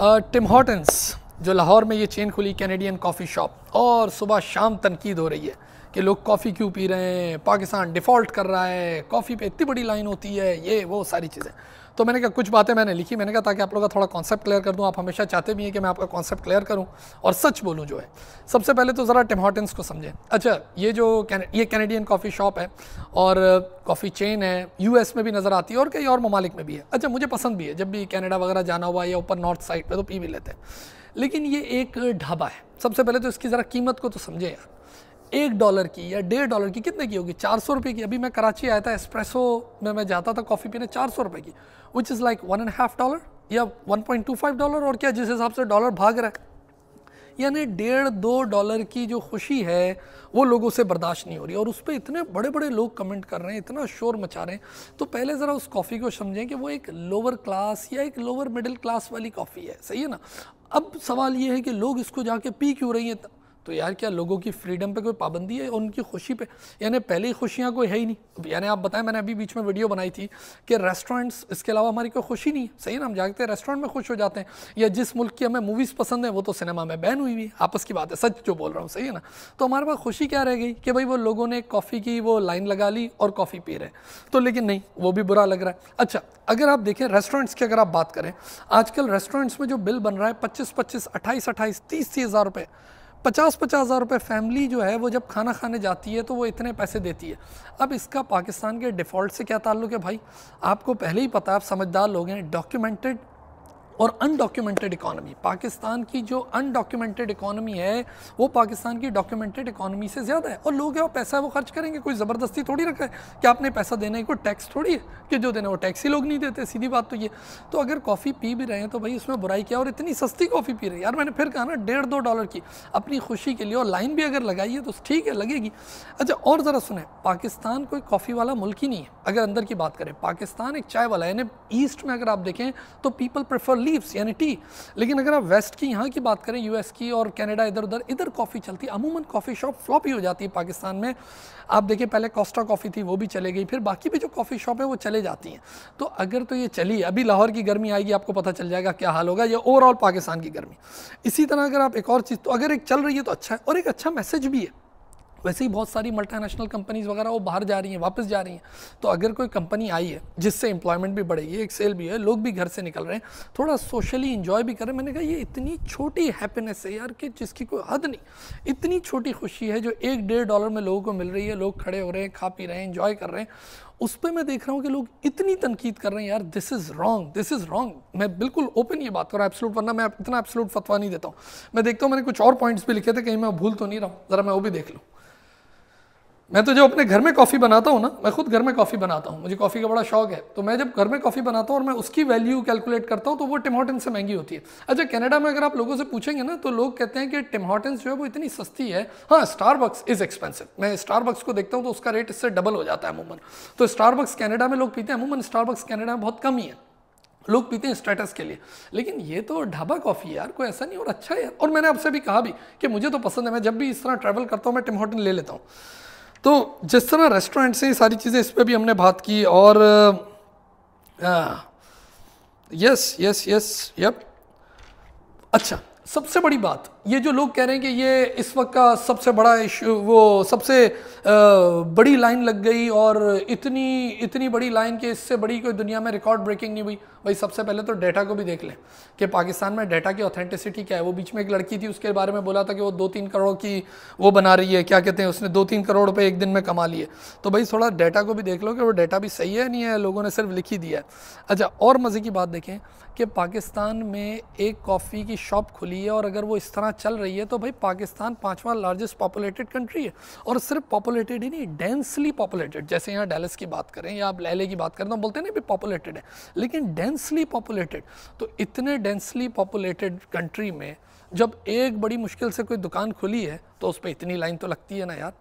Tim Hortons जो लाहौर में ये चेन खुली कैनेडियन कॉफ़ी शॉप और सुबह शाम तनकीद हो रही है कि लोग कॉफ़ी क्यों पी रहे हैं पाकिस्तान डिफ़ॉल्ट कर रहा है कॉफ़ी पे इतनी बड़ी लाइन होती है ये वो सारी चीज़ें तो मैंने कहा कुछ बातें मैंने लिखी मैंने कहा ताकि आप लोग का थोड़ा कॉन्सेप्ट क्लियर कर दूँ आप हमेशा चाहते भी हैं कि मैं आपका कॉन्सेप्ट क्लियर करूँ और सच बोलूँ जो है सबसे पहले तो ज़रा टिम को समझें अच्छा ये जो ये कैनेडियन कॉफ़ी शॉप है और कॉफ़ी uh, चेन है यू में भी नज़र आती है और कई और ममालिक में भी है अच्छा मुझे पसंद भी है जब भी कैनेडा वगैरह जाना हुआ या ऊपर नॉर्थ साइड पर तो पी भी लेते हैं लेकिन ये एक ढाबा है सबसे पहले तो इसकी ज़रा कीमत को तो समझें यार एक डॉलर की या डेढ़ डॉलर की कितने की होगी चार सौ रुपये की अभी मैं कराची आया था एस्प्रेसो में मैं जाता था कॉफ़ी पीने चार सौ रुपये की which is like one and half dollar या one point two five dollar और क्या जिस हिसाब से डॉलर भाग रहा है यानी डेढ़ दो डॉलर की जो खुशी है वो लोगों से बर्दाश्त नहीं हो रही और उस पर इतने बड़े बड़े लोग कमेंट कर रहे हैं इतना शोर मचा रहे हैं तो पहले ज़रा उस कॉफ़ी को समझें कि वो एक लोअर क्लास या एक लोअर मिडिल क्लास वाली कॉफ़ी है सही है ना अब सवाल ये है कि लोग इसको जाके पी क्यों रही हैं तो यार क्या लोगों की फ्रीडम पे कोई पाबंदी है उनकी खुशी पे यानी पहले ही खुशियाँ कोई है ही नहीं यानी आप बताएं मैंने अभी बीच में वीडियो बनाई थी कि रेस्टोरेंट्स इसके अलावा हमारी कोई खुशी नहीं सही है ना हम जागते हैं रेस्टोरेंट में खुश हो जाते हैं या जिस मुल्क की हमें मूवीज़ पसंद है वो तो सिनेमा में बैन हुई हुई आपस की बात है सच जो बोल रहा हूँ सही है ना तो हमारे पास खुशी क्या रह गई कि भाई वो लोगों ने कॉफ़ी की वो लाइन लगा ली और कॉफ़ी पी रहे हैं तो लेकिन नहीं वो भी बुरा लग रहा है अच्छा अगर आप देखें रेस्टोरेंट्स की अगर आप बात करें आजकल रेस्टोरेंट्स में जो बिल बन रहा है पच्चीस पच्चीस अट्ठाईस अट्ठाईस तीस तीस हज़ार रुपये पचास पचास हज़ार रुपये फैमिली जो है वो जब खाना खाने जाती है तो वो इतने पैसे देती है अब इसका पाकिस्तान के डिफ़ॉल्ट से क्या ताल्लुक है भाई आपको पहले ही पता है आप समझदार लोग हैं डॉक्यूमेंटेड और अनडॉक्यूमेंटेड इकॉनमी पाकिस्तान की जो अनडॉक्यूमेंटेड इकॉनमी है वो पाकिस्तान की डॉक्यूमेंटेड इकॉनमी से ज़्यादा है और लोग है वो पैसा वो खर्च करेंगे कोई ज़बरदस्ती थोड़ी रखा है कि आपने पैसा देने को टैक्स थोड़ी है कि जो देना वो टैक्स ही लोग नहीं देते सीधी बात तो ये तो अगर कॉफ़ी पी भी रहे हैं तो भाई उसमें बुराई क्या और इतनी सस्ती कॉफ़ी पी रहे यार मैंने फिर कहा ना डेढ़ दो डॉलर की अपनी खुशी के लिए और लाइन भी अगर लगाई है तो ठीक है लगेगी अच्छा और ज़रा सुने पाकिस्तान कोई कॉफ़ी वाला मुल्क ही नहीं है अगर अंदर की बात करें पाकिस्तान एक चाय वाला है यानी ईस्ट में अगर आप देखें तो पीपल प्रेफर लीव्स यानी टी लेकिन अगर आप वेस्ट की यहाँ की बात करें यूएस की और कनाडा इधर उधर इधर कॉफ़ी चलती अमूमन कॉफ़ी शॉप फ्लॉप ही हो जाती है पाकिस्तान में आप देखिए पहले कॉस्टा कॉफ़ी थी वो भी चले गई फिर बाकी भी जो कॉफ़ी शॉप है वो चले जाती हैं तो अगर तो ये चली अभी लाहौर की गर्मी आएगी आपको पता चल जाएगा क्या हाल होगा या ओवरऑल पाकिस्तान की गर्मी इसी तरह अगर आप एक और चीज़ तो अगर एक चल रही है तो अच्छा है और एक अच्छा मैसेज भी है वैसे ही बहुत सारी मल्टीनेशनल कंपनीज वगैरह वो बाहर जा रही हैं वापस जा रही हैं तो अगर कोई कंपनी आई है जिससे एम्प्लॉयमेंट भी बढ़ेगी एक सेल भी है लोग भी घर से निकल रहे हैं थोड़ा सोशली इन्जॉय भी करें मैंने कहा ये इतनी छोटी हैप्पीनेस है यार कि जिसकी कोई हद नहीं इतनी छोटी खुशी है जो एक डेढ़ डॉलर में लोगों को मिल रही है लोग खड़े हो रहे हैं खा पी रहे हैं इन्जॉय कर रहे हैं उस पर मैं देख रहा हूँ कि लोग इतनी तनकीद कर रहे हैं यार this is wrong this is wrong मैं बिल्कुल ओपन ये बात कर रहा हूँ वरना मैं इतना एब्सोलूट फतवा नहीं देता हूँ मैं देखता हूँ मैंने कुछ और पॉइंट्स भी लिखे थे कहीं मैं भूल तो नहीं रहा हूँ ज़रा मैं वो भी देख लूँ मैं तो जब अपने घर में कॉफ़ी बनाता हूँ ना मैं खुद घर में कॉफ़ी बनाता हूँ मुझे कॉफ़ी का बड़ा शौक है तो मैं जब घर में कॉफ़ी बनाता हूँ और मैं उसकी वैल्यू कैलकुलेट करता हूँ तो वो टिमॉटन से महंगी होती है अच्छा कनाडा में अगर आप लोगों से पूछेंगे ना तो लोग कहते हैं कि टिमॉटन्स जो है वो इतनी सस्ती है हाँ स्टारबक्स इज़ एक्सपेंसिव मैं स्टारबक्स को देखता हूँ तो उसका रेट इससे डबल हो जाता है अमूमन तो स्टारबक्स कैनेडा में लोग पीते हैं अमूमन स्टारबक्स कैनेडा में बहुत कम ही है लोग पीते हैं स्टेटस के लिए लेकिन ये तो ढाबा कॉफ़ी यार कोई ऐसा नहीं और अच्छा है और मैंने आपसे भी कहा भी कि मुझे तो पसंद है मैं जब भी इस तरह ट्रैवल करता हूँ मैं टिमॉटन ले लेता हूँ तो जिस तरह रेस्टोरेंट से सारी चीज़ें इस पर भी हमने बात की और यस यस यस यप अच्छा सबसे बड़ी बात ये जो लोग कह रहे हैं कि ये इस वक्त का सबसे बड़ा इशू वो सबसे आ, बड़ी लाइन लग गई और इतनी इतनी बड़ी लाइन कि इससे बड़ी कोई दुनिया में रिकॉर्ड ब्रेकिंग नहीं हुई भाई सबसे पहले तो डेटा को भी देख लें कि पाकिस्तान में डेटा की ऑथेंटिसिटी क्या है वो बीच में एक लड़की थी उसके बारे में बोला था कि वो दो तीन करोड़ की वो बना रही है क्या कहते हैं उसने दो तीन करोड़ रुपये एक दिन में कमा लिए तो भाई थोड़ा डेटा को भी देख लो कि वो डेटा भी सही है नहीं है लोगों ने सिर्फ लिख ही दिया है अच्छा और मज़े की बात देखें कि पाकिस्तान में एक कॉफ़ी की शॉप खुली है और अगर वो इस तरह चल रही है तो भाई पाकिस्तान पांचवा लार्जेस्ट पॉपुलेटेड कंट्री है और सिर्फ पॉपुलेटेड ही नहीं डेंसली पॉपुलेटेड जैसे यहाँ डेलस की बात करें या आप लहले की बात करें तो बोलते हैं ना भी पॉपुलेटेड है लेकिन डेंसली पॉपुलेटेड तो इतने डेंसली पॉपुलेटेड कंट्री में जब एक बड़ी मुश्किल से कोई दुकान खुली है तो उस पर इतनी लाइन तो लगती है ना यार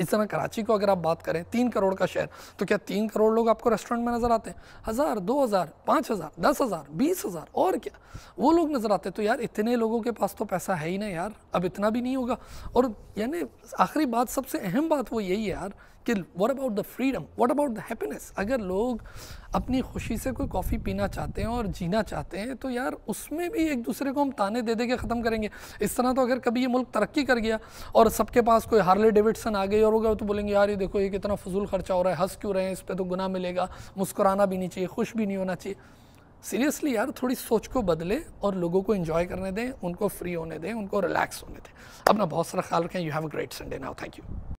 इस तरह कराची को अगर आप बात करें तीन करोड़ का शहर तो क्या तीन करोड़ लोग आपको रेस्टोरेंट में नज़र आते हैं हज़ार दो हज़ार पाँच हज़ार दस हज़ार बीस हज़ार और क्या वो लोग नज़र आते हैं तो यार इतने लोगों के पास तो पैसा है ही ना यार अब इतना भी नहीं होगा और यानी आखिरी बात सबसे अहम बात वो यही है यार कि what about the freedom what about the happiness अगर लोग अपनी खुशी से कोई कॉफ़ी पीना चाहते हैं और जीना चाहते हैं तो यार उसमें भी एक दूसरे को हम ताने दे दे के ख़त्म करेंगे इस तरह तो अगर कभी ये मुल्क तरक्की कर गया और सबके पास कोई हार्ले डेविडसन आ गई कई और होगा तो बोलेंगे यार ये देखो ये कितना फजूल खर्चा हो रहा है हंस क्यों रहे हैं इस पर तो गुना मिलेगा मुस्कुराना भी नहीं चाहिए खुश भी नहीं होना चाहिए सीरियसली यार थोड़ी सोच को बदले और लोगों को इन्जॉय करने दें उनको फ्री होने दें उनको रिलैक्स होने दें अपना बहुत सारा ख्याल रखें you have a great Sunday now thank you